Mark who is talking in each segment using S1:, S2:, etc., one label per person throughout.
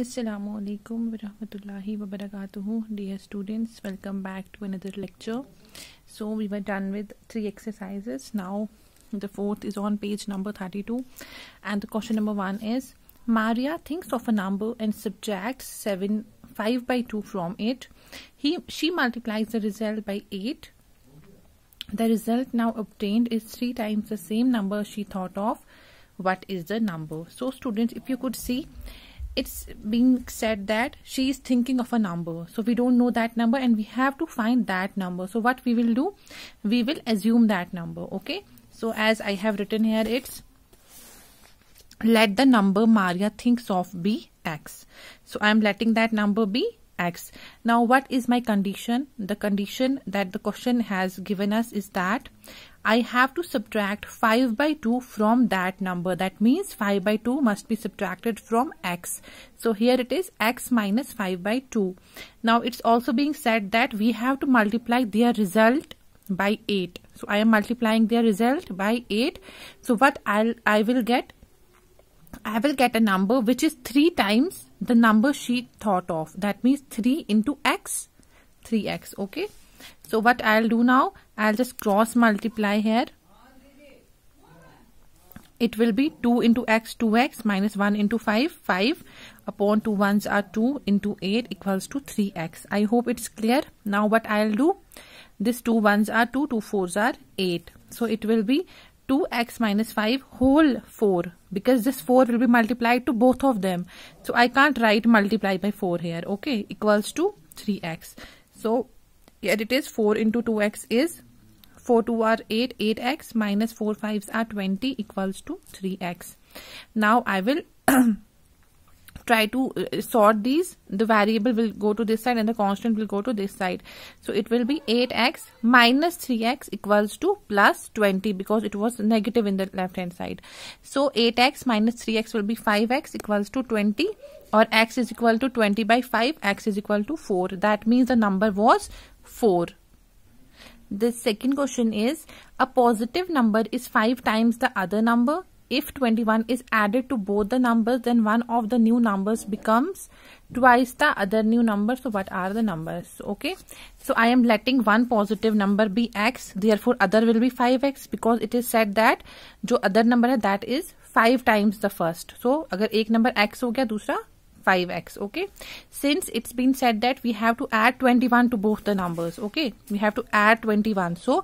S1: Assalamualaikum warahmatullahi wabarakatuh dear students welcome back to another lecture so we were done with three exercises now the fourth is on page number 32 and the question number one is Maria thinks of a number and subtracts 7 5 by 2 from it he she multiplies the result by 8 the result now obtained is 3 times the same number she thought of what is the number so students if you could see it's being said that she is thinking of a number so we don't know that number and we have to find that number so what we will do we will assume that number okay so as i have written here it's let the number maria thinks of be x so i am letting that number be x. Now what is my condition? The condition that the question has given us is that I have to subtract 5 by 2 from that number. That means 5 by 2 must be subtracted from x. So here it is x minus 5 by 2. Now it's also being said that we have to multiply their result by 8. So I am multiplying their result by 8. So what I'll, I will get I will get a number which is 3 times the number she thought of. That means 3 into x, 3x, okay. So what I'll do now, I'll just cross multiply here. It will be 2 into x, 2x minus 1 into 5, 5 upon 2 ones are 2 into 8 equals to 3x. I hope it's clear. Now what I'll do, this 2 ones are 2, 2 fours are 8. So it will be 2x minus 5 whole 4 because this 4 will be multiplied to both of them. So I can't write multiply by 4 here. Okay, equals to 3x. So here it is 4 into 2x is 4 2 are 8, 8x minus 4 5s are 20 equals to 3x. Now I will try to uh, sort these the variable will go to this side and the constant will go to this side so it will be 8x minus 3x equals to plus 20 because it was negative in the left hand side so 8x minus 3x will be 5x equals to 20 or x is equal to 20 by 5 x is equal to 4 that means the number was 4 the second question is a positive number is 5 times the other number if 21 is added to both the numbers then one of the new numbers becomes twice the other new number so what are the numbers okay so i am letting one positive number be x therefore other will be 5x because it is said that jo other number hai that is 5 times the first so agar ek number x ho gaya dusra 5x okay since it's been said that we have to add 21 to both the numbers okay we have to add 21 so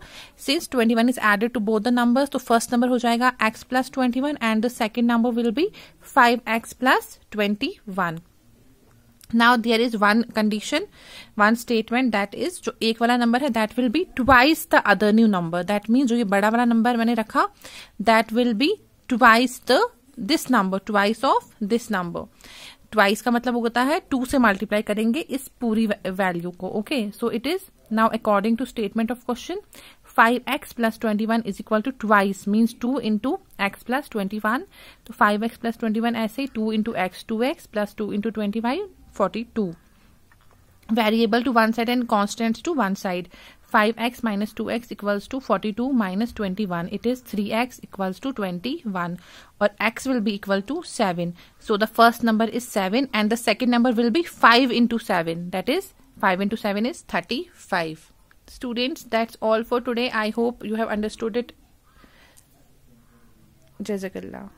S1: since 21 is added to both the numbers the first number will be x plus 21 and the second number will be 5x plus 21 now there is one condition one statement that is जो एक number that will be twice the other new number that means जो ये बड़ा वाला number मैंने रखा that will be twice the this number twice of this number twice का मतलब होता है टू से मल्टीप्लाई करेंगे इस पूरी वैल्यू को okay so it is now according to statement of question five X plus twenty one is equal to twice means two into X plus twenty one तो five X plus twenty one ऐसे ही two into X two X plus two into twenty five forty two variable to one side and constants to one side 5x minus 2x equals to 42 minus 21 it is 3x equals to 21 or x will be equal to 7 so the first number is 7 and the second number will be 5 into 7 that is 5 into 7 is 35 students that's all for today i hope you have understood it jazakallah